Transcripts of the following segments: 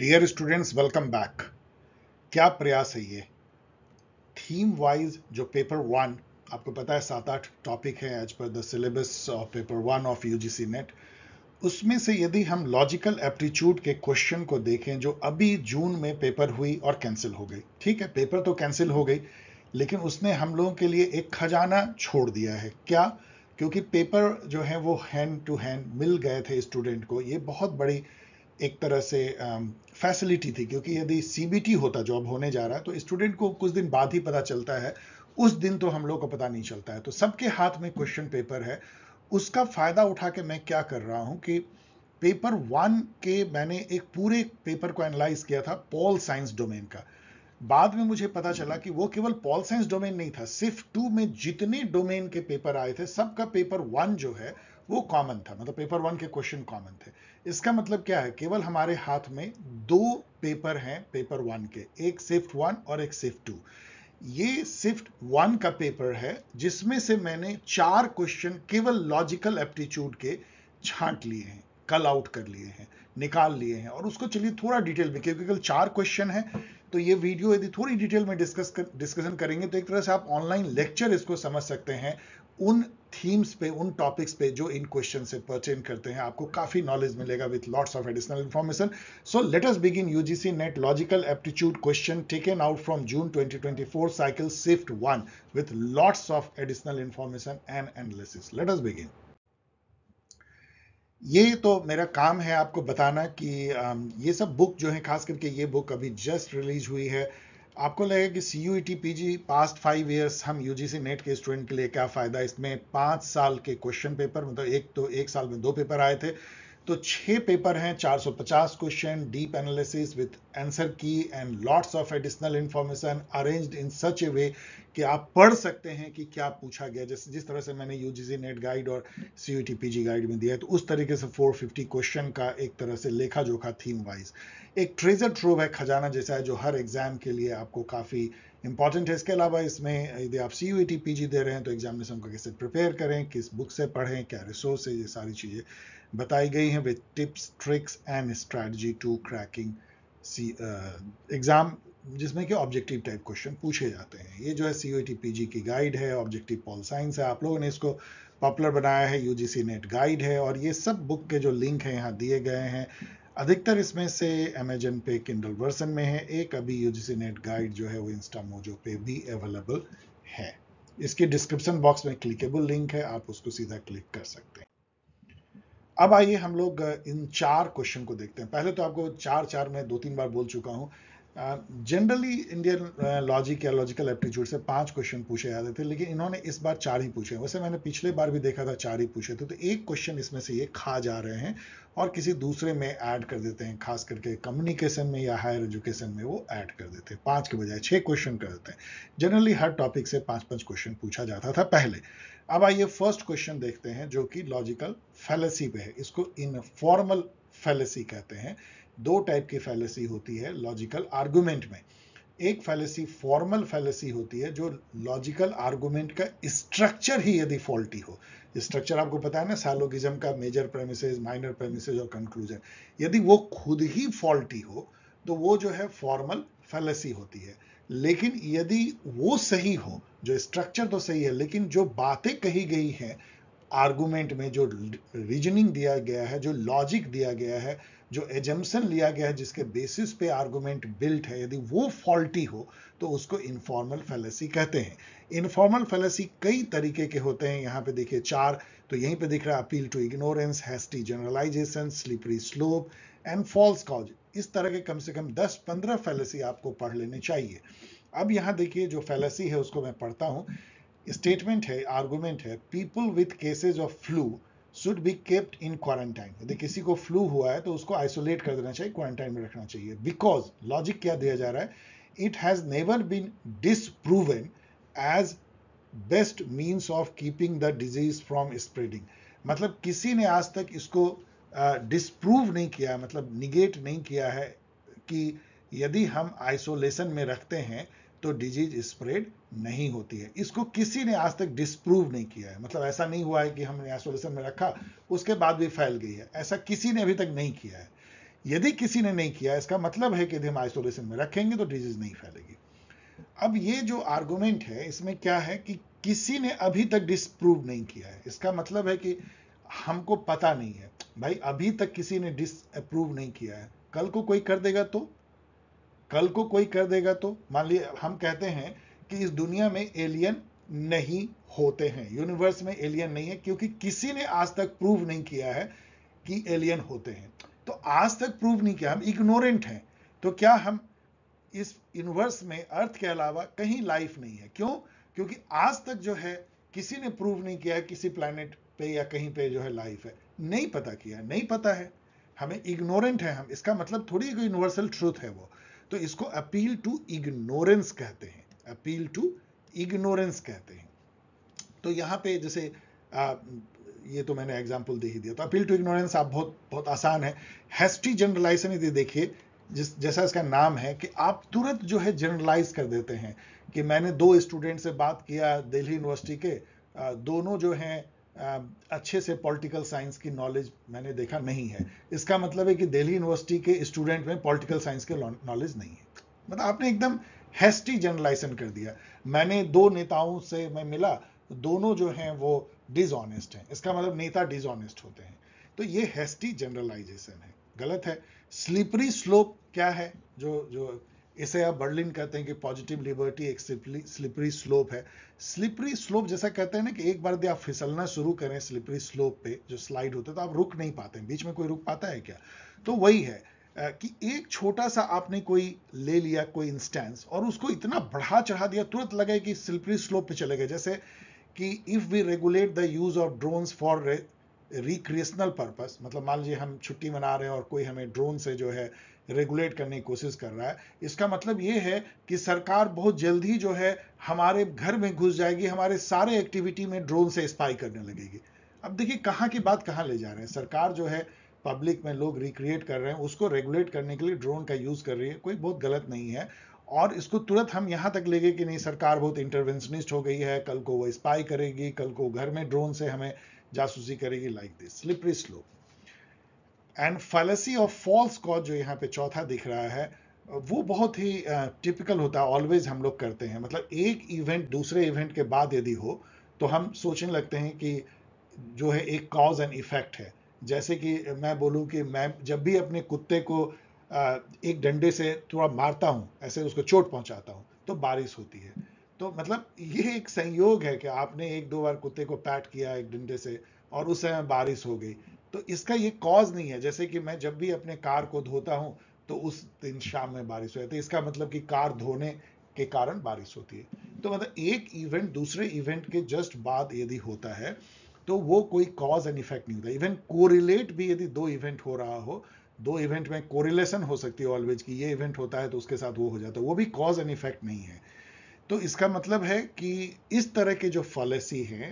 dear students welcome back क्या प्रयास है ये थीम वाइज जो पेपर वन आपको पता है सात आठ टॉपिक है as per the syllabus of paper one of UGC NET उसमें से यदि हम लॉजिकल एप्टीट्यूड के क्वेश्चन को देखें जो अभी जून में पेपर हुई और कैंसिल हो गई ठीक है पेपर तो कैंसिल हो गई लेकिन उसने हम लोगों के लिए एक खजाना छोड़ दिया है क्या क्योंकि पेपर जो है वो हैंड टू हैंड मिल गए थे स्टूडेंट को ये बहुत बड़ी एक तरह से फैसिलिटी थी क्योंकि यदि सी होता जॉब होने जा रहा है तो स्टूडेंट को कुछ दिन बाद ही पता चलता है उस दिन तो हम लोग को पता नहीं चलता है तो सबके हाथ में क्वेश्चन पेपर है उसका फ़ायदा उठा के मैं क्या कर रहा हूं कि पेपर वन के मैंने एक पूरे पेपर को एनालाइज किया था पॉल साइंस डोमेन का बाद में मुझे पता चला कि वो केवल पॉल साइंस डोमेन नहीं था सिर्फ टू में जितने डोमेन के पेपर आए थे सबका पेपर वन जो है वो कॉमन था मतलब पेपर वन के क्वेश्चन कॉमन थे इसका मतलब क्या है केवल हमारे हाथ में दो पेपर हैं पेपर वन के एक शिफ्ट वन और एक शिफ्ट टू ये शिफ्ट वन का पेपर है जिसमें से मैंने चार क्वेश्चन केवल लॉजिकल एप्टीट्यूड के छांट लिए हैं कल आउट कर लिए हैं निकाल लिए हैं और उसको चलिए थोड़ा डिटेल में क्योंकि कल चार क्वेश्चन है तो ये वीडियो यदि थोड़ी डिटेल में डिस्कस कर, डिस्कशन करेंगे तो एक तरह से आप ऑनलाइन लेक्चर इसको समझ सकते हैं उन थीम्स पे उन टॉपिक्स पे जो इन क्वेश्चन से परचेन करते हैं आपको काफी नॉलेज मिलेगा with lots of additional information so let us begin UGC NET logical aptitude question taken out from June 2024 cycle shift one with lots of additional information and analysis let us begin ये तो मेरा काम है आपको बताना कि ये सब बुक जो है खास करके ये बुक अभी जस्ट रिलीज हुई है आपको लगेगा कि C U T P G past five years हम यू जी सी नेट के स्टूडेंट के लिए क्या फ़ायदा इसमें पाँच साल के क्वेश्चन पेपर मतलब एक तो एक साल में दो पेपर आए थे तो छह पेपर हैं 450 question deep analysis with answer key and lots of additional information arranged in such a way कि आप पढ़ सकते हैं कि क्या पूछा गया जैसे जिस तरह से मैंने यूजीसी नेट गाइड और सी पीजी गाइड में दिया है तो उस तरीके से 450 क्वेश्चन का एक तरह से लेखा जोखा थीम वाइज एक ट्रेजर ट्रोव है खजाना जैसा है जो हर एग्जाम के लिए आपको काफ़ी इंपॉर्टेंट है इसके अलावा इसमें यदि आप C U T P G दे रहे हैं तो एग्जामिनेशन को कैसे प्रिपेयर करें किस बुक से पढ़ें क्या रिसोर्स है ये सारी चीज़ें बताई गई हैं with tips tricks and strategy to cracking C exam जिसमें कि ऑब्जेक्टिव टाइप क्वेश्चन पूछे जाते हैं ये जो है सी टी पी जी की गाइड है ऑब्जेक्टिव पॉल साइंस है आप लोगों ने इसको पॉपुलर बनाया है U G C NET guide है और ये सब बुक के जो लिंक हैं यहाँ दिए गए हैं अधिकतर इसमें से अमेजन पे किंडल वर्सन में है एक अभी यूजीसी नेट गाइड जो है वो इंस्टा मोजो पे भी अवेलेबल है इसकी डिस्क्रिप्शन बॉक्स में क्लिकेबल लिंक है आप उसको सीधा क्लिक कर सकते हैं अब आइए हम लोग इन चार क्वेश्चन को देखते हैं पहले तो आपको चार चार में दो तीन बार बोल चुका हूं जनरली इंडियन लॉजिक या लॉजिकल एप्टीट्यूड से पांच क्वेश्चन पूछे जाते थे लेकिन इन्होंने इस बार चार ही पूछे वैसे मैंने पिछले बार भी देखा था चार ही पूछे थे तो एक क्वेश्चन इसमें से ये खा जा रहे हैं और किसी दूसरे में ऐड कर देते हैं खास करके कम्युनिकेशन में या हायर एजुकेशन में वो ऐड कर देते हैं पाँच के बजाय छः क्वेश्चन कर देते हैं जनरली हर टॉपिक से पाँच पाँच क्वेश्चन पूछा जाता था पहले अब आइए फर्स्ट क्वेश्चन देखते हैं जो कि लॉजिकल फैलेसी पे है इसको इन फॉर्मल फैलेसी कहते हैं दो टाइप की फैलेसी होती है लॉजिकल आर्गुमेंट में एक फैलेसी फॉर्मल फैलेसी होती है जो लॉजिकल आर्गुमेंट का स्ट्रक्चर ही यदि फॉल्टी हो स्ट्रक्चर आपको पता है ना सैलोगिज्म का मेजर प्रेमिसेज माइनर प्रेमिसेज और कंक्लूजन यदि वो खुद ही फॉल्टी हो तो वो जो है फॉर्मल फैलेसी होती है लेकिन यदि वो सही हो जो स्ट्रक्चर तो सही है लेकिन जो बातें कही गई हैं आर्गूमेंट में जो रीजनिंग दिया गया है जो लॉजिक दिया गया है जो एजम्सन लिया गया है जिसके बेसिस पे आर्गूमेंट बिल्ट है यदि वो फॉल्टी हो तो उसको इनफॉर्मल फैलेसी कहते हैं इनफॉर्मल फैलेसी कई तरीके के होते हैं यहाँ पे देखिए चार तो यहीं पे दिख रहा है appeal to ignorance hasty generalisation slippery slope and false cause इस तरह के कम से कम 10-15 फैलेसी आपको पढ़ लेने चाहिए अब यहाँ देखिए जो फैलेसी है उसको मैं पढ़ता हूँ स्टेटमेंट है आर्गूमेंट है people with cases of flu should be kept in quarantine यदि किसी को फ्लू हुआ है तो उसको आइसोलेट कर देना चाहिए क्वारंटाइन में रखना चाहिए बिकॉज लॉजिक क्या दिया जा रहा है it has never been disproven as best means of keeping the disease from spreading मतलब किसी ने आज तक इसको डिसप्रूव uh, नहीं किया मतलब निगेट नहीं किया है कि यदि हम आइसोलेशन में रखते हैं तो डिजीज स्प्रेड नहीं होती है इसको किसी ने आज तक डिस्प्रूव नहीं किया है मतलब ऐसा नहीं हुआ है कि हमने आइसोलेशन में रखा उसके बाद भी फैल गई है ऐसा किसी ने अभी तक नहीं किया है यदि किसी ने नहीं किया इसका मतलब है कि यदि हम आइसोलेशन में रखेंगे तो डिजीज नहीं फैलेगी अब ये जो आर्गूमेंट है इसमें क्या है कि किसी ने अभी तक डिस्प्रूव नहीं किया है इसका मतलब है कि हमको पता नहीं है भाई अभी तक किसी ने डिसअप्रूव नहीं किया है कल को कोई कर देगा तो कल को कोई कर देगा तो मान लिया हम कहते हैं कि इस दुनिया में एलियन नहीं होते हैं यूनिवर्स में एलियन नहीं है क्योंकि किसी ने आज तक प्रूव नहीं किया है कि एलियन होते हैं तो आज तक प्रूव नहीं किया हम इग्नोरेंट हैं तो क्या हम इस यूनिवर्स में अर्थ के अलावा कहीं लाइफ नहीं है क्यों क्योंकि आज तक जो है किसी ने प्रूव नहीं किया किसी प्लैनेट पे या कहीं पे जो है लाइफ है नहीं पता किया नहीं पता है हमें इग्नोरेंट है हम इसका मतलब थोड़ी यूनिवर्सल ट्रूथ है वो तो इसको अपील टू इग्नोरेंस कहते हैं अपील टू इग्नोरेंस कहते हैं तो यहां पे जैसे आ, ये तो मैंने एग्जाम्पल दे ही दिया तो अपील टू इग्नोरेंस आप बहुत बहुत आसान है हेस्टी जनरलाइजेशन यदि देखिए जिस जैसा इसका नाम है कि आप तुरंत जो है जनरलाइज कर देते हैं कि मैंने दो स्टूडेंट से बात किया दिल्ली यूनिवर्सिटी के दोनों जो हैं Um, अच्छे से पॉलिटिकल साइंस की नॉलेज मैंने देखा नहीं है इसका मतलब है कि दिल्ली यूनिवर्सिटी के स्टूडेंट में पॉलिटिकल साइंस के नॉलेज नहीं है मतलब आपने एकदम हेस्टी जनरलाइजेशन कर दिया मैंने दो नेताओं से मैं मिला दोनों जो हैं वो डिसऑनेस्ट हैं इसका मतलब नेता डिसऑनेस्ट होते हैं तो ये हेस्टी जनरलाइजेशन है गलत है स्लीपरी स्लोप क्या है जो जो इसे आप बर्लिन कहते हैं कि पॉजिटिव लिबर्टी एक स्लिपरी स्लोप है स्लिपरी स्लोप जैसा कहते हैं ना कि एक बार यदि आप फिसलना शुरू करें स्लिपरी स्लोप पे जो स्लाइड होता है तो आप रुक नहीं पाते हैं बीच में कोई रुक पाता है क्या तो वही है कि एक छोटा सा आपने कोई ले लिया कोई इंस्टेंस और उसको इतना बढ़ा चढ़ा दिया तुरंत लगे कि स्लिपरी स्लोप पे चले गए जैसे कि if we regulate the use of drones for recreational purpose मतलब मान लीजिए हम छुट्टी मना रहे हैं और कोई हमें ड्रोन से जो है रेगुलेट करने की कोशिश कर रहा है इसका मतलब ये है कि सरकार बहुत जल्दी जो है हमारे घर में घुस जाएगी हमारे सारे एक्टिविटी में ड्रोन से स्पाई करने लगेगी अब देखिए कहाँ की बात कहाँ ले जा रहे हैं सरकार जो है पब्लिक में लोग रिक्रिएट कर रहे हैं उसको रेगुलेट करने के लिए ड्रोन का यूज़ कर रही है कोई बहुत गलत नहीं है और इसको तुरंत हम यहाँ तक ले गए कि नहीं सरकार बहुत इंटरवेंशनिस्ट हो गई है कल को वो स्पाई करेगी कल को घर में ड्रोन से हमें जासूसी करेगी like this slippery slope and fallacy of false cause जो यहाँ पे चौथा दिख रहा है वो बहुत ही टिपिकल uh, होता है ऑलवेज हम लोग करते हैं मतलब एक इवेंट दूसरे इवेंट के बाद यदि हो तो हम सोचने लगते हैं कि जो है एक कॉज एंड इफेक्ट है जैसे कि मैं बोलूँ कि मैं जब भी अपने कुत्ते को uh, एक डंडे से थोड़ा मारता हूँ ऐसे उसको चोट पहुँचाता हूँ तो बारिश होती है तो मतलब ये एक संयोग है कि आपने एक दो बार कुत्ते को पैट किया एक डंडे से और उस समय बारिश हो गई तो इसका ये कॉज नहीं है जैसे कि मैं जब भी अपने कार को धोता हूं तो उस दिन शाम में बारिश हो जाती है इसका मतलब कि कार धोने के कारण बारिश होती है तो मतलब एक इवेंट दूसरे इवेंट के जस्ट बाद यदि होता है तो वो कोई कॉज एंड इफेक्ट नहीं होता इवेंट कोरिलेट भी यदि दो इवेंट हो रहा हो दो इवेंट में कोरिलेशन हो सकती है ऑलवेज कि ये इवेंट होता है तो उसके साथ वो हो जाता है वो भी कॉज एंड इफेक्ट नहीं है तो इसका मतलब है कि इस तरह के जो फॉलेसी हैं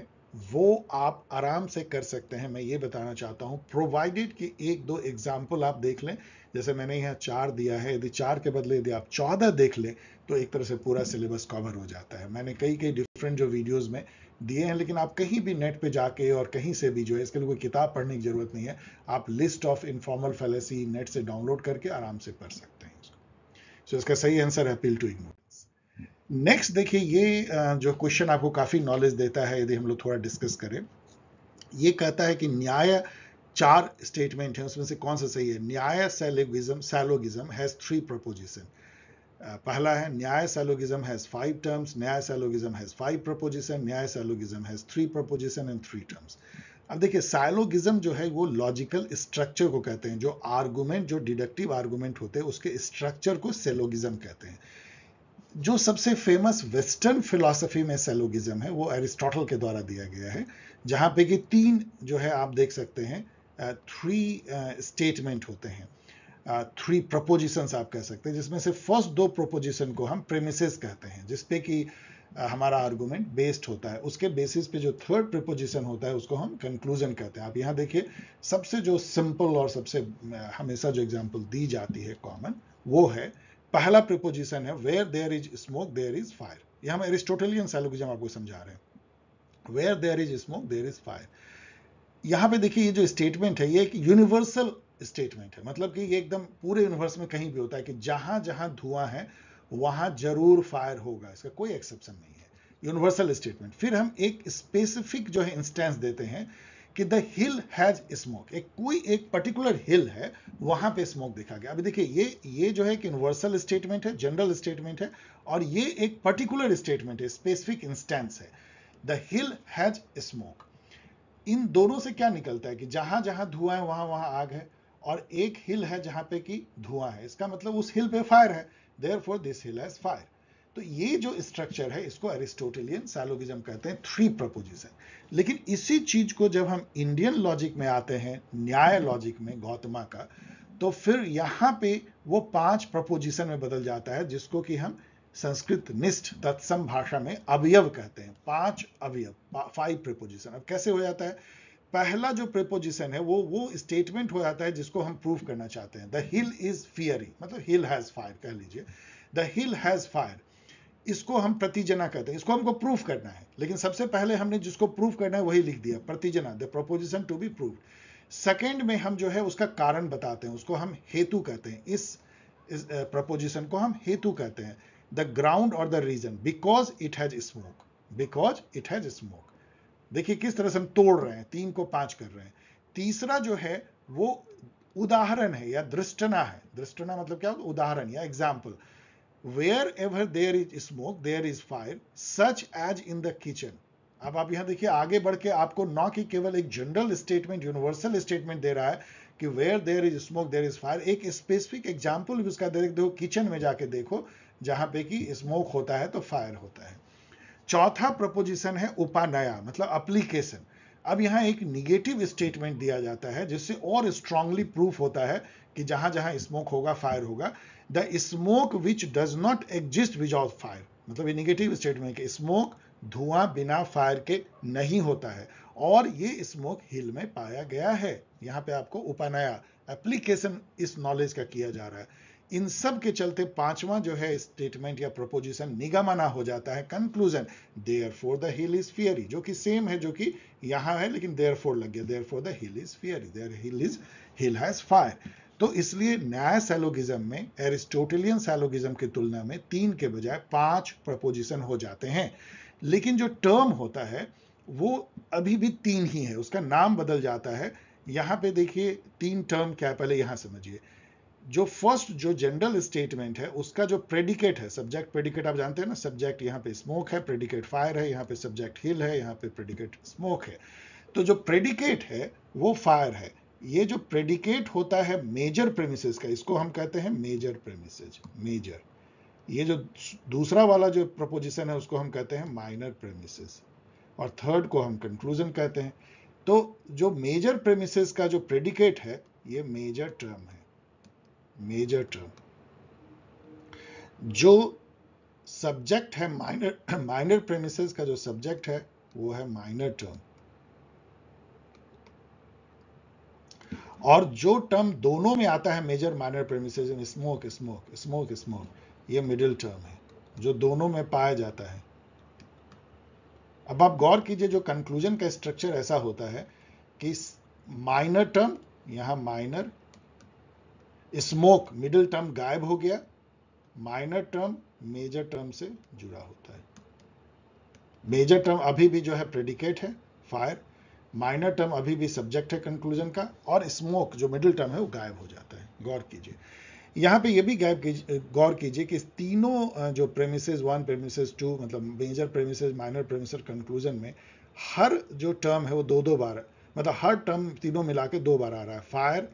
वो आप आराम से कर सकते हैं मैं ये बताना चाहता हूँ प्रोवाइडेड कि एक दो एग्जाम्पल आप देख लें जैसे मैंने यहाँ चार दिया है यदि चार के बदले यदि आप चौदह देख लें तो एक तरह से पूरा सिलेबस कवर हो जाता है मैंने कई कई डिफरेंट जो वीडियोस में दिए हैं लेकिन आप कहीं भी नेट पे जाके और कहीं से भी जो है इसके लिए कोई किताब पढ़ने की जरूरत नहीं है आप list of informal fallacy net से डाउनलोड करके आराम से पढ़ सकते हैं इसको सो so इसका सही आंसर है अपील टू इग्नोर नेक्स्ट देखिए ये जो क्वेश्चन आपको काफ़ी नॉलेज देता है यदि हम लोग थोड़ा डिस्कस करें ये कहता है कि न्याय चार स्टेटमेंट है उसमें से कौन सा सही है Nyaya syllogism syllogism has three proposition पहला है Nyaya syllogism has five terms न्याय syllogism has five proposition Nyaya syllogism has three proposition and three terms अब देखिए साइलोगिज्म जो है वो लॉजिकल स्ट्रक्चर को कहते हैं जो आर्गूमेंट जो डिडक्टिव आर्गूमेंट होते हैं उसके स्ट्रक्चर को सेलोगिज्म कहते हैं जो सबसे फेमस वेस्टर्न फिलोसफी में सेलोगिज्म है वो एरिस्टोटल के द्वारा दिया गया है जहाँ पे कि तीन जो है आप देख सकते हैं थ्री स्टेटमेंट होते हैं थ्री प्रपोजिशंस आप कह सकते हैं जिसमें से फर्स्ट दो प्रपोजिशन को हम प्रेमिसेस कहते हैं जिसपे कि हमारा आर्गूमेंट बेस्ड होता है उसके बेसिस पे जो थर्ड प्रपोजिशन होता है उसको हम कंक्लूजन कहते हैं आप यहाँ देखिए सबसे जो सिंपल और सबसे हमेशा जो एग्जाम्पल दी जाती है कॉमन वो है uh, पहला प्रिपोजिशन है where there is smoke there is fire यह हम एरिस्टोटेलियन सैलोगिज्म आपको समझा रहे हैं where there is smoke there is fire यहां पे देखिए ये जो स्टेटमेंट है ये एक यूनिवर्सल स्टेटमेंट है मतलब कि ये एकदम पूरे यूनिवर्स में कहीं भी होता है कि जहां जहां धुआं है वहां जरूर फायर होगा इसका कोई एक्सेप्शन नहीं है यूनिवर्सल स्टेटमेंट फिर हम एक स्पेसिफिक जो है इंस्टेंस देते हैं कि द हिल हैज स्मोक एक कोई एक पर्टिकुलर हिल है वहां पे स्मोक देखा गया अभी देखिए ये ये जो है एक यूनिवर्सल स्टेटमेंट है जनरल स्टेटमेंट है और ये एक पर्टिकुलर स्टेटमेंट है स्पेसिफिक इंस्टेंस है द हिल हैज स्मोक इन दोनों से क्या निकलता है कि जहां जहां धुआं है वहां वहां आग है और एक हिल है जहां पे कि धुआं है इसका मतलब उस हिल पे फायर है therefore this hill has fire तो ये जो स्ट्रक्चर है इसको एरिस्टोटेलियन सैलोगिज्म कहते हैं थ्री प्रपोजिशन लेकिन इसी चीज को जब हम इंडियन लॉजिक में आते हैं न्याय लॉजिक में गौतमा का तो फिर यहाँ पे वो पांच प्रपोजिशन में बदल जाता है जिसको कि हम संस्कृत निष्ठ तत्सम भाषा में अवयव कहते हैं पांच अवयव फाइव प्रपोजिशन अब कैसे हो जाता है पहला जो प्रपोजिशन है वो वो स्टेटमेंट हो जाता है जिसको हम प्रूव करना चाहते हैं द हिल इज फियरिंग मतलब हिल हैज फायर कह लीजिए द हिल हैज फायर इसको हम प्रतिजना कहते हैं इसको हमको प्रूफ करना है लेकिन सबसे पहले हमने जिसको प्रूफ करना है वही लिख दिया pratijna the proposition to be proof second में हम जो है उसका कारण बताते हैं उसको हम हेतु कहते हैं इस, इस प्रपोजिशन को हम हेतु कहते हैं द ग्राउंड और the reason because it has smoke because it has smoke देखिए किस तरह से हम तोड़ रहे हैं तीन को पांच कर रहे हैं तीसरा जो है वो उदाहरण है या दृष्टना है दृष्टना मतलब क्या उदाहरण या example wherever there is smoke there is fire such as in the kitchen अब आप यहां देखिए आगे बढ़ के आपको ना कि केवल एक जनरल स्टेटमेंट यूनिवर्सल स्टेटमेंट दे रहा है कि where there is smoke there is fire एक स्पेसिफिक एग्जाम्पल भी उसका देख दो किचन में जाके देखो जहां पे कि स्मोक होता है तो फायर होता है चौथा प्रपोजिशन है उपानया मतलब अप्लीकेशन अब यहाँ एक निगेटिव स्टेटमेंट दिया जाता है जिससे और स्ट्रांगली प्रूफ होता है कि जहां जहां स्मोक होगा फायर होगा the smoke which does not exist without fire मतलब ये निगेटिव स्टेटमेंट है स्मोक धुआं बिना फायर के नहीं होता है और ये स्मोक हिल में पाया गया है यहाँ पे आपको उपनया एप्लीकेशन इस नॉलेज का किया जा रहा है इन सब के चलते पांचवा जो है स्टेटमेंट या प्रपोजिशन निगमना हो जाता है conclusion therefore the hill is fiery जो कि सेम है जो कि यहां है लेकिन देयर फोर लग गया therefore the hill is fiery there hill is hill has fire तो इसलिए न्याय सैलोगिज्म में एरिस्टोटेलियन सैलोगिज्म की तुलना में तीन के बजाय पांच प्रपोजिशन हो जाते हैं लेकिन जो टर्म होता है वो अभी भी तीन ही है उसका नाम बदल जाता है यहां पे देखिए तीन टर्म क्या पहले यहां समझिए जो फर्स्ट जो जनरल स्टेटमेंट है उसका जो प्रेडिकेट है सब्जेक्ट प्रेडिकेट आप जानते हैं ना सब्जेक्ट यहाँ पे स्मोक है प्रेडिकेट फायर है यहाँ पे सब्जेक्ट हिल है यहाँ पे प्रेडिकेट स्मोक है तो जो प्रेडिकेट है वो फायर है ये जो प्रेडिकेट होता है मेजर प्रेमिसेस का इसको हम कहते हैं मेजर प्रेमिसेज मेजर ये जो दूसरा वाला जो प्रपोजिशन है उसको हम कहते हैं माइनर प्रेमिसेस और थर्ड को हम कंक्लूजन कहते हैं तो जो मेजर प्रेमिसेस का जो प्रेडिकेट है ये मेजर टर्म है मेजर टर्म जो सब्जेक्ट है माइनर माइनर प्रेमिसेस का जो सब्जेक्ट है वो है माइनर टर्म और जो टर्म दोनों में आता है major minor premises in smoke smoke smoke smoke ये मिडिल टर्म है जो दोनों में पाया जाता है अब आप गौर कीजिए जो कंक्लूजन का स्ट्रक्चर ऐसा होता है कि माइनर टर्म यहां माइनर स्मोक मिडिल टर्म गायब हो गया माइनर टर्म मेजर टर्म से जुड़ा होता है मेजर टर्म अभी भी जो है प्रेडिकेट है फायर माइनर टर्म अभी भी सब्जेक्ट है कंक्लूजन का और स्मोक जो मिडिल टर्म है वो गायब हो जाता है गौर कीजिए यहाँ पे ये भी गायब कीजिए गौर कीजिए कि तीनों जो प्रेमिसेज वन प्रेमिसेज टू मतलब major premises minor premises conclusion में हर जो टर्म है वो दो दो बार मतलब हर टर्म तीनों मिला के दो बार आ रहा है फायर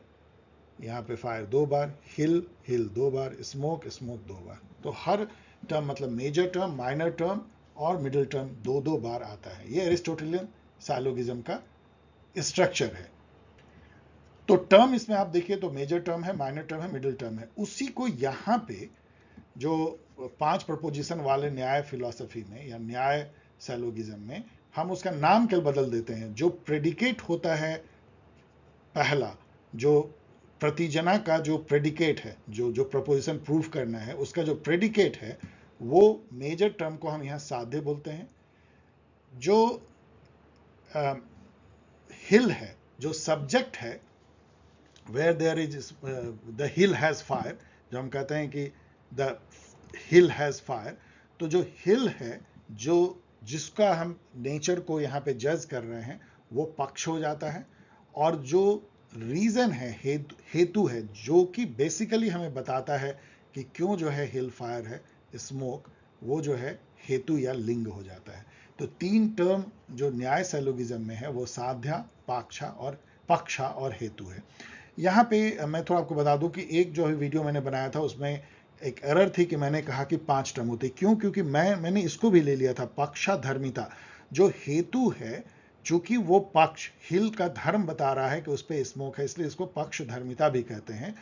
यहाँ पे फायर दो बार हिल हिल दो बार स्मोक स्मोक दो बार तो हर टर्म मतलब मेजर टर्म माइनर टर्म और मिडिल टर्म दो दो बार आता है ये एरिस्टोटेलियन साइलोगिज्म का स्ट्रक्चर है तो टर्म इसमें आप देखिए तो मेजर टर्म है माइनर टर्म है मिडिल टर्म है उसी को यहाँ पे जो पांच प्रपोजिशन वाले न्याय फिलोसफी में या न्याय सैलोगिज्म में हम उसका नाम कल बदल देते हैं जो प्रेडिकेट होता है पहला जो प्रतिजना का जो प्रेडिकेट है जो जो प्रपोजिशन प्रूफ करना है उसका जो प्रेडिकेट है वो मेजर टर्म को हम यहाँ साधे बोलते हैं जो आ, हिल है जो सब्जेक्ट है where there is the hill has fire जो हम कहते हैं कि द हिल हैज़ फायर तो जो हिल है जो जिसका हम नेचर को यहाँ पे जज कर रहे हैं वो पक्ष हो जाता है और जो रीज़न है हेतु है जो कि बेसिकली हमें बताता है कि क्यों जो है हिल फायर है स्मोक वो जो है हेतु या लिंग हो जाता है तो तीन टर्म जो न्याय सेलोगिज्म में है वो साध्या पाक्षा और पक्षा और हेतु है यहाँ पे मैं थोड़ा आपको बता दूं कि एक जो है वीडियो मैंने बनाया था उसमें एक एरर थी कि मैंने कहा कि पांच टर्म होते क्यों क्योंकि मैं मैंने इसको भी ले लिया था पक्षा धर्मिता जो हेतु है चूंकि वो पक्ष हिल का धर्म बता रहा है कि उस पर स्मोक है इसलिए इसको पक्ष धर्मिता भी कहते हैं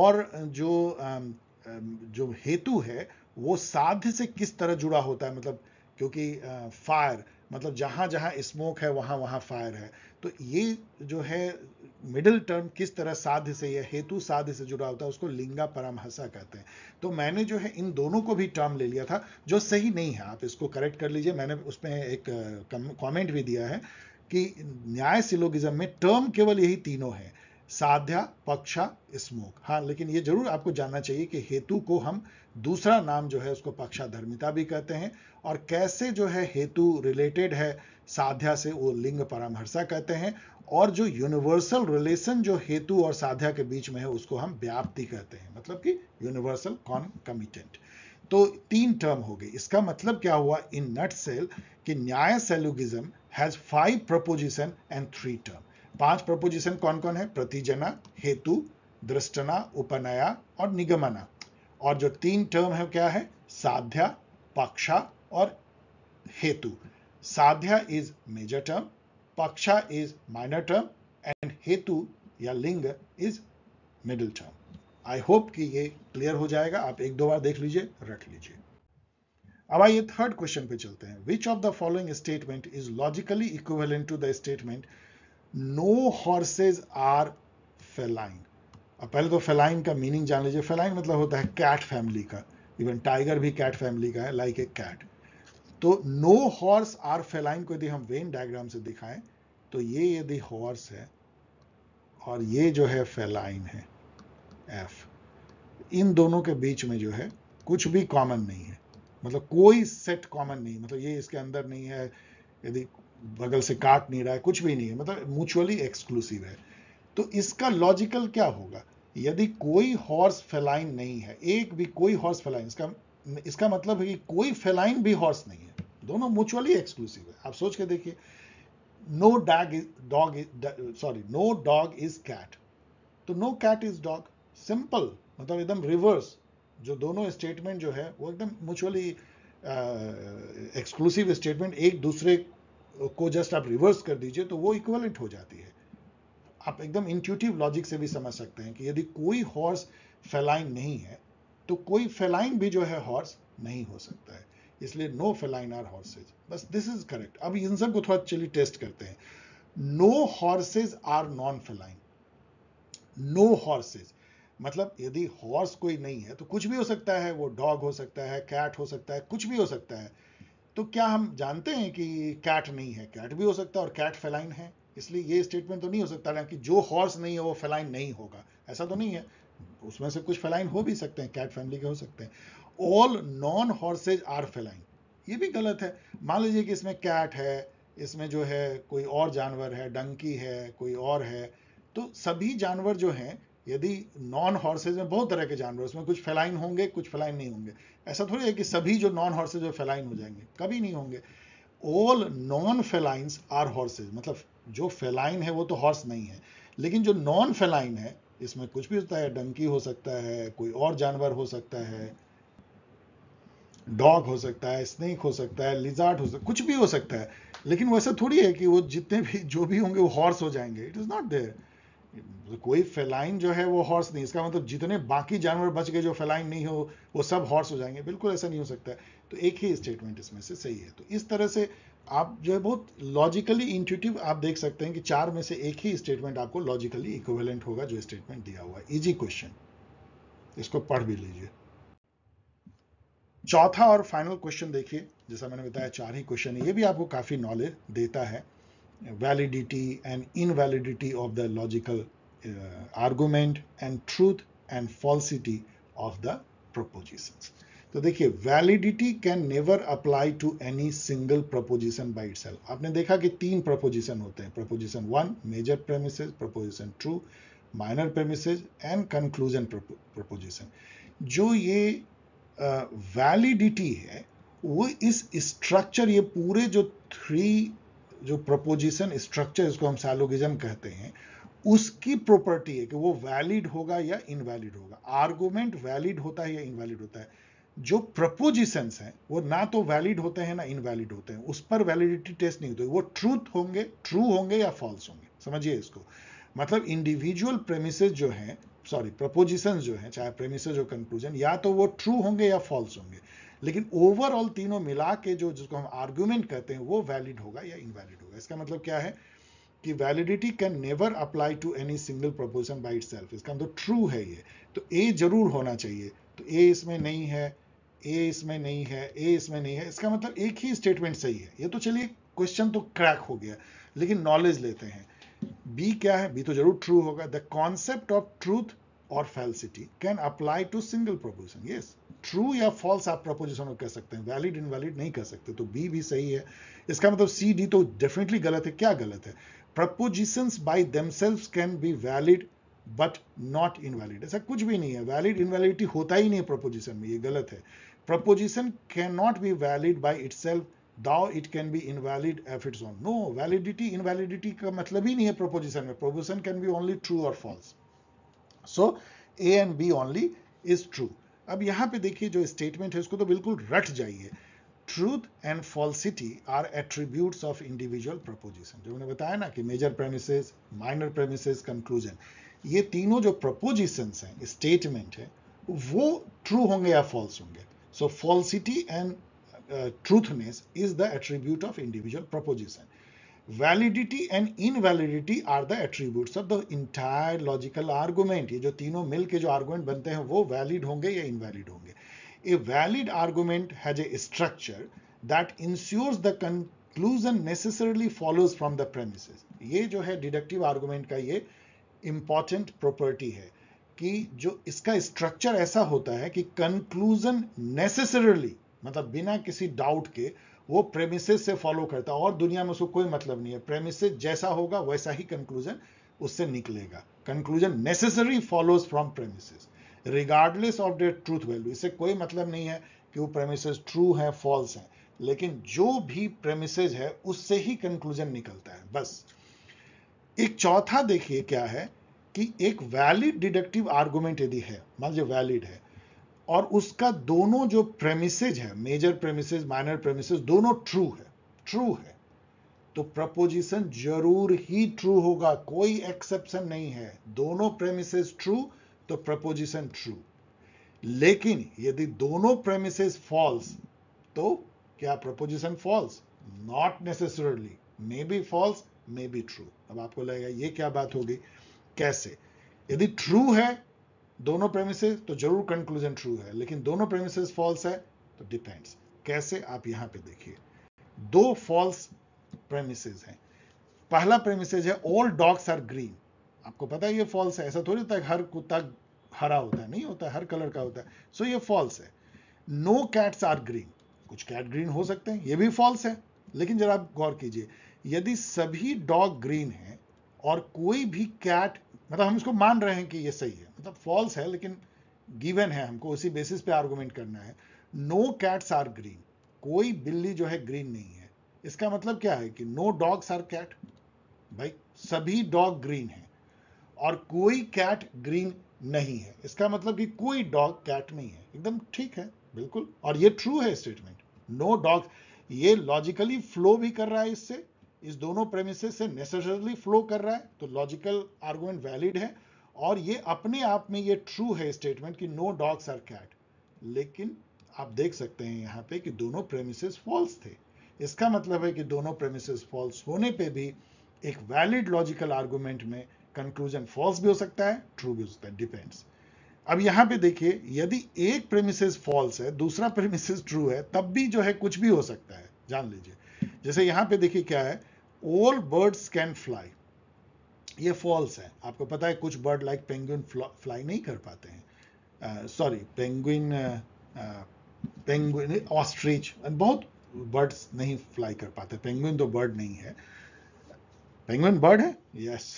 और जो जो हेतु है वो साध्य से किस तरह जुड़ा होता है मतलब क्योंकि फायर मतलब जहां जहां स्मोक है वहां वहां फायर है तो ये जो है मिडिल टर्म किस तरह साध्य से या हेतु साध्य से जुड़ा होता है उसको लिंगा परामहसा कहते हैं तो मैंने जो है इन दोनों को भी टर्म ले लिया था जो सही नहीं है आप इसको करेक्ट कर लीजिए मैंने उसमें एक कॉमेंट भी दिया है कि न्याय सिलोगिज्म में टर्म केवल यही तीनों है साध्या पक्षा स्मोक हाँ लेकिन ये जरूर आपको जानना चाहिए कि हेतु को हम दूसरा नाम जो है उसको पक्षाधर्मिता भी कहते हैं और कैसे जो है हेतु रिलेटेड है साध्या से वो लिंग परामर्शा कहते हैं और जो यूनिवर्सल रिलेशन जो हेतु और साध्या के बीच में है उसको हम व्याप्ति कहते हैं मतलब कि यूनिवर्सल कॉन कमिटेंट तो तीन टर्म हो गई इसका मतलब क्या हुआ इन नट सेल कि Nyaya syllogism has five proposition and three term पांच प्रपोजिशन कौन कौन है प्रतिजना हेतु दृष्टना उपनया और निगमना और जो तीन टर्म है क्या है साध्या पक्षा और hetu sadhya is major term paksha is minor term and hetu या linga is middle term I hope कि ये क्लियर हो जाएगा आप एक दो बार देख लीजिए रख लीजिए अब आइए थर्ड क्वेश्चन पे चलते हैं which of the following statement is logically equivalent to the statement no horses are feline अब पहले तो फेलाइन का मीनिंग जान लीजिए फेलाइन मतलब होता है कैट फैमिली का इवन टाइगर भी कैट फैमिली का है लाइक ए कैट तो नो हॉर्स आर फेलाइन को यदि हम वेन डायग्राम से दिखाएं तो ये यदि हॉर्स है और ये जो है फेलाइन है एफ इन दोनों के बीच में जो है कुछ भी कॉमन नहीं है मतलब कोई सेट कॉमन नहीं मतलब ये इसके अंदर नहीं है यदि बगल से काट नहीं रहा है कुछ भी नहीं है मतलब म्यूचुअली एक्सक्लूसिव है तो इसका लॉजिकल क्या होगा यदि कोई हॉर्स फेलाइन नहीं है एक भी कोई हॉर्स फेलाइन इसका इसका मतलब है कि कोई फेलाइन भी हॉर्स नहीं है दोनों म्यूचुअली एक्सक्लूसिव है आप सोच के देखिए no dog is dog sorry no dog is cat तो no cat is dog simple मतलब एकदम रिवर्स जो दोनों स्टेटमेंट जो है वो एकदम म्यूचुअली एक्सक्लूसिव स्टेटमेंट एक दूसरे को जस्ट आप रिवर्स कर दीजिए तो वो इक्वलेंट हो जाती है आप एकदम इंट्यूटिव लॉजिक से भी समझ सकते हैं कि यदि कोई हॉर्स फेलाइन नहीं है तो कोई फेलाइन भी जो है हॉर्स नहीं हो सकता है इसलिए नो फेलाइन आर हॉर्सेज बस दिस इज करेक्ट अब इन सब को थोड़ा चलिए टेस्ट करते हैं no horses are non feline no horses मतलब यदि हॉर्स कोई नहीं है तो कुछ भी हो सकता है वो डॉग हो सकता है कैट हो सकता है कुछ भी हो सकता है तो क्या हम जानते हैं कि कैट नहीं है कैट भी हो सकता है और कैट फेलाइन है इसलिए ये स्टेटमेंट तो नहीं हो सकता हालांकि जो हॉर्स नहीं है वो फेलाइन नहीं होगा ऐसा तो नहीं है उसमें से कुछ फेलाइन हो भी सकते हैं कैट फैमिली के हो सकते हैं all non horses are feline ये भी गलत है मान लीजिए कि इसमें कैट है इसमें जो है कोई और जानवर है डंकी है कोई और है तो सभी जानवर जो हैं यदि नॉन हॉर्सेज में बहुत तरह के जानवर उसमें कुछ फेलाइन होंगे कुछ फेलाइन नहीं होंगे ऐसा थोड़ी है कि सभी जो नॉन हॉर्सेज फैलाइन फेलाइन हो जाएंगे कभी नहीं होंगे all non felines are horses मतलब जो फेलाइन है वो तो हॉर्स नहीं है लेकिन जो नॉन फेलाइन है इसमें कुछ भी होता है डंकी हो सकता है कोई और जानवर हो सकता है डॉग हो सकता है स्नेक हो सकता है लिजार्ट हो सकता है कुछ भी हो सकता है लेकिन वैसा थोड़ी है कि वो जितने भी जो भी होंगे वो हॉर्स हो जाएंगे इट इज़ नॉट देयर कोई फेलाइन जो है वो हॉर्स नहीं इसका मतलब जितने बाकी जानवर बच गए जो फेलाइन नहीं हो वो सब हॉर्स हो जाएंगे बिल्कुल ऐसा नहीं हो सकता है तो एक ही स्टेटमेंट इसमें से सही है तो इस तरह से आप जो है बहुत लॉजिकली इंट्यूटिव आप देख सकते हैं कि चार में से एक ही स्टेटमेंट आपको लॉजिकली इक्विवेलेंट होगा जो स्टेटमेंट दिया हुआ है इजी क्वेश्चन इसको पढ़ भी लीजिए चौथा और फाइनल क्वेश्चन देखिए जैसा मैंने बताया चार ही क्वेश्चन ये भी आपको काफ़ी नॉलेज देता है validity and invalidity of the logical argument and truth and falsity of the proposition तो देखिए validity can never apply to any single proposition by it आपने देखा कि तीन प्रपोजिशन होते हैं proposition one major premises proposition two minor premises and conclusion proposition जो ये वैलिडिटी uh, है वो इस स्ट्रक्चर ये पूरे जो थ्री जो प्रपोजिशन स्ट्रक्चर इसको हम सैलोगिज्म कहते हैं उसकी प्रॉपर्टी है कि वो वैलिड होगा या इनवैलिड होगा आर्गुमेंट वैलिड होता है या इनवैलिड होता है जो प्रपोजिशंस हैं वो ना तो वैलिड होते हैं ना इनवैलिड होते हैं उस पर वैलिडिटी टेस्ट नहीं होती वो ट्रूथ होंगे ट्रू होंगे या फॉल्स होंगे समझिए इसको मतलब इंडिविजुअल प्रेमिसेस जो हैं सॉरी प्रपोजिशंस जो हैं चाहे प्रेमिसेस और कंक्लूजन या तो वो ट्रू होंगे या फॉल्स होंगे लेकिन ओवरऑल तीनों मिला के जो जिसको हम आर्ग्यूमेंट कहते हैं वो वैलिड होगा या इनवैलिड होगा इसका मतलब क्या है कि validity can never apply to any single proposition by itself इसका मतलब ट्रू है ये तो ए जरूर होना चाहिए तो ए इसमें नहीं है ए इसमें नहीं है ए इसमें नहीं है इसका मतलब एक ही स्टेटमेंट सही है ये तो चलिए क्वेश्चन तो क्रैक हो गया लेकिन नॉलेज लेते हैं बी क्या है बी तो जरूर ट्रू होगा द कॉन्सेप्ट ऑफ ट्रूथ और falsity can apply to single proposition ये ट्रू या फॉल्स आप प्रपोजिशन कह सकते हैं वैलिड इनवैलिड नहीं कह सकते तो बी भी सही है इसका मतलब सी डी तो डेफिनेटली गलत है क्या गलत है propositions themselves can be valid but not invalid ऐसा कुछ भी नहीं है वैलिड इनवैलिडिटी होता ही नहीं है प्रपोजिशन में ये गलत है proposition can not be valid by itself though it can be invalid if it's on no validity invalidity का मतलब ही नहीं है प्रपोजिशन में proposition can be only true और false so A and B only is true अब यहाँ पे देखिए जो स्टेटमेंट है उसको तो बिल्कुल रट जाइए truth and falsity are attribute of individual proposition जो मैंने बताया ना कि major premises minor premises conclusion ये तीनों जो प्रपोजिशंस हैं स्टेटमेंट है वो ट्रू होंगे या फॉल्स होंगे so falsity and truthness is the attribute of individual proposition validity and invalidity are the attribute of the entire logical argument ये जो तीनों मिल के जो आर्गूमेंट बनते हैं वो वैलिड होंगे या इनवैलिड होंगे a valid argument has a structure that ensures the conclusion necessarily follows from the premise ये जो है डिडक्टिव आर्गूमेंट का ये इंपॉर्टेंट प्रॉपर्टी है कि जो इसका स्ट्रक्चर ऐसा होता है कि कंक्लूजन नेसेसरली मतलब बिना किसी डाउट के वो प्रेमिसेस से फॉलो करता है और दुनिया में उसको कोई मतलब नहीं है प्रेमिसेस जैसा होगा वैसा ही कंक्लूजन उससे निकलेगा conclusion necessary follows from premises regardless of their truth value इससे कोई मतलब नहीं है कि वो प्रेमिसेस ट्रू है फॉल्स है लेकिन जो भी प्रेमिसेज है उससे ही कंक्लूजन निकलता है बस एक चौथा देखिए क्या है कि एक वैलिड डिडक्टिव आर्गूमेंट यदि है मान लीजिए वैलिड है और उसका दोनों जो प्रेमिसेज है मेजर प्रेमिसेज माइनर प्रेमिसेज दोनों ट्रू है ट्रू है तो प्रपोजिशन जरूर ही ट्रू होगा कोई एक्सेप्शन नहीं है दोनों प्रेमिसेज ट्रू तो प्रपोजिशन ट्रू लेकिन यदि दोनों प्रेमिसेज फॉल्स तो क्या proposition false not necessarily may be false may be true अब आपको लगेगा ये क्या बात होगी कैसे यदि ट्रू है दोनों प्रेमिसेस तो जरूर कंक्लूजन ट्रू है लेकिन दोनों प्रेमिसेस फॉल्स है तो डिपेंड्स कैसे आप यहां पे देखिए दो फॉल्स प्रेमिसेस हैं पहला प्रेमिसेज है ऑल डॉग्स आर ग्रीन आपको पता है ये फॉल्स है ऐसा थोड़ी होता है हर कुत्ता हरा होता है नहीं होता है, हर कलर का होता है सो so ये फॉल्स है नो कैट्स आर ग्रीन कुछ कैट ग्रीन हो सकते हैं ये भी फॉल्स है लेकिन जरा आप गौर कीजिए यदि सभी डॉग ग्रीन है और कोई भी कैट मतलब हम इसको मान रहे हैं कि ये सही है मतलब फॉल्स है लेकिन गिवन है हमको उसी बेसिस पे आर्गूमेंट करना है नो कैट्स आर ग्रीन कोई बिल्ली जो है ग्रीन नहीं है इसका मतलब क्या है कि नो डॉग्स आर कैट भाई सभी डॉग ग्रीन है और कोई कैट ग्रीन नहीं है इसका मतलब कि कोई डॉग कैट नहीं है एकदम ठीक है बिल्कुल और ये ट्रू है स्टेटमेंट नो डॉग ये लॉजिकली फ्लो भी कर रहा है इससे इस दोनों प्रेमिस से नेसेसरली फ्लो कर रहा है तो लॉजिकल आर्गूमेंट वैलिड है और ये अपने आप में ये ट्रू है स्टेटमेंट कि नो डॉग्स आर कैट लेकिन आप देख सकते हैं यहाँ पे कि दोनों प्रेमिस फॉल्स थे इसका मतलब है कि दोनों प्रेमिस फॉल्स होने पे भी एक वैलिड लॉजिकल आर्गूमेंट में कंक्लूजन फॉल्स भी हो सकता है ट्रू भी हो सकता है डिपेंड्स अब यहाँ पे देखिए यदि एक प्रेमिस फॉल्स है दूसरा प्रेमिस ट्रू है तब भी जो है कुछ भी हो सकता है जान लीजिए जैसे यहाँ पे देखिए क्या है ऑल बर्ड्स कैन फ्लाई ये फॉल्स है आपको पता है कुछ बर्ड लाइक पेंगुइन फ्लाई नहीं कर पाते हैं सॉरी पेंगुइन पेंगुइन ऑस्ट्रिच बहुत बर्ड्स नहीं फ्लाई कर पाते पेंगुइन तो बर्ड नहीं है पेंगुइन बर्ड है यस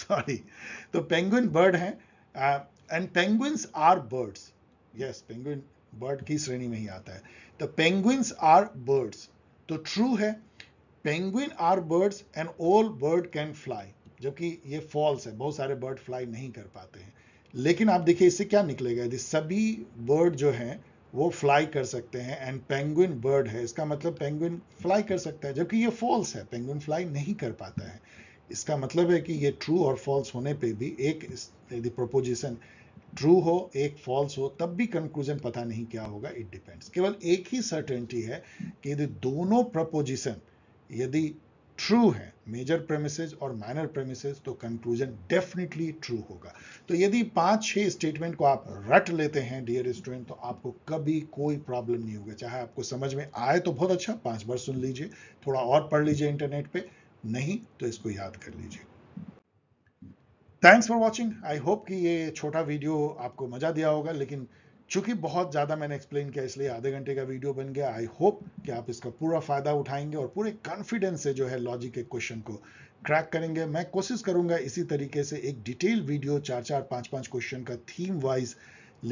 सॉरी तो पेंगुइन बर्ड है and penguins are birds yes penguin bird की श्रेणी में ही आता है तो पेंगुइन्स आर बर्ड्स तो ट्रू है penguin are birds and all bird can fly जबकि ये फॉल्स है बहुत सारे बर्ड फ्लाई नहीं कर पाते हैं लेकिन आप देखिए इससे क्या निकलेगा यदि सभी बर्ड जो हैं वो फ्लाई कर सकते हैं एंड पेंगुइन बर्ड है इसका मतलब पेंगुइन फ्लाई कर सकता है जबकि ये फॉल्स है पेंगुइन फ्लाई नहीं कर पाता है इसका मतलब है कि ये ट्रू और फॉल्स होने पे भी एक यदि प्रोपोजिशन ट्रू हो एक फॉल्स हो तब भी कंक्लूजन पता नहीं क्या होगा इट डिपेंड्स केवल एक ही सर्टेनिटी है कि यदि दोनों प्रपोजिशन यदि ट्रू है मेजर प्रेमिसेज और माइनर प्रेमिसेज तो कंक्लूजन डेफिनेटली ट्रू होगा तो यदि पांच छह स्टेटमेंट को आप रट लेते हैं डियर स्टूडेंट तो आपको कभी कोई प्रॉब्लम नहीं होगा चाहे आपको समझ में आए तो बहुत अच्छा पांच बार सुन लीजिए थोड़ा और पढ़ लीजिए इंटरनेट पे नहीं तो इसको याद कर लीजिए thanks for watching I hope कि ये छोटा वीडियो आपको मजा दिया होगा लेकिन चूंकि बहुत ज़्यादा मैंने एक्सप्लेन किया इसलिए आधे घंटे का वीडियो बन गया आई होप कि आप इसका पूरा फ़ायदा उठाएंगे और पूरे कॉन्फिडेंस से जो है लॉजिक के क्वेश्चन को क्रैक करेंगे मैं कोशिश करूंगा इसी तरीके से एक डिटेल वीडियो चार चार पाँच पाँच क्वेश्चन का थीम वाइज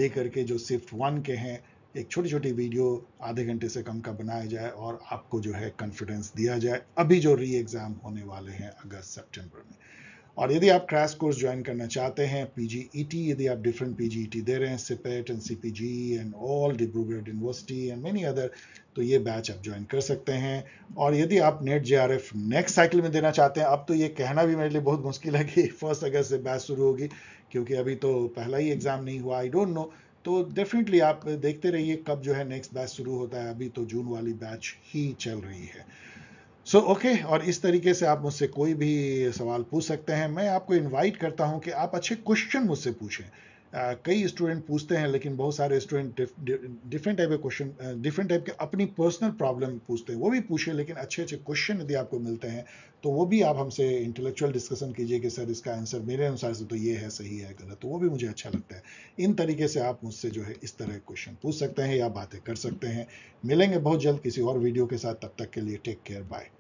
लेकर के जो सिर्फ वन के हैं एक छोटी छोटी वीडियो आधे घंटे से कम का बनाया जाए और आपको जो है कॉन्फिडेंस दिया जाए अभी जो री एग्ज़ाम होने वाले हैं अगस्त सेप्टेम्बर में और यदि आप क्रैश कोर्स ज्वाइन करना चाहते हैं पीजीईटी e यदि आप डिफरेंट पीजीईटी e दे रहे हैं CIPET and CPG and all Dibrugarh university and many other तो ये बैच आप ज्वाइन कर सकते हैं और यदि आप नेट जेआरएफ नेक्स्ट साइकिल में देना चाहते हैं अब तो ये कहना भी मेरे लिए बहुत मुश्किल है कि फर्स्ट अगस्त से बैच शुरू होगी क्योंकि अभी तो पहला ही एग्ज़ाम नहीं हुआ आई डोंट नो तो डेफिनेटली आप देखते रहिए कब जो है नेक्स्ट बैच शुरू होता है अभी तो जून वाली बैच ही चल रही है सो so, ओके okay, और इस तरीके से आप मुझसे कोई भी सवाल पूछ सकते हैं मैं आपको इनवाइट करता हूं कि आप अच्छे क्वेश्चन मुझसे पूछें Uh, कई स्टूडेंट पूछते हैं लेकिन बहुत सारे स्टूडेंट डिफरेंट टाइप के क्वेश्चन डिफरेंट टाइप के अपनी पर्सनल प्रॉब्लम पूछते हैं वो भी पूछे लेकिन अच्छे अच्छे क्वेश्चन यदि आपको मिलते हैं तो वो भी आप हमसे इंटेलेक्चुअल डिस्कशन कीजिए कि सर इसका आंसर मेरे अनुसार से तो ये है सही है गलत तो वो भी मुझे अच्छा लगता है इन तरीके से आप मुझसे जो है इस तरह के क्वेश्चन पूछ सकते हैं या बातें कर सकते हैं मिलेंगे बहुत जल्द किसी और वीडियो के साथ तब तक के लिए टेक केयर बाय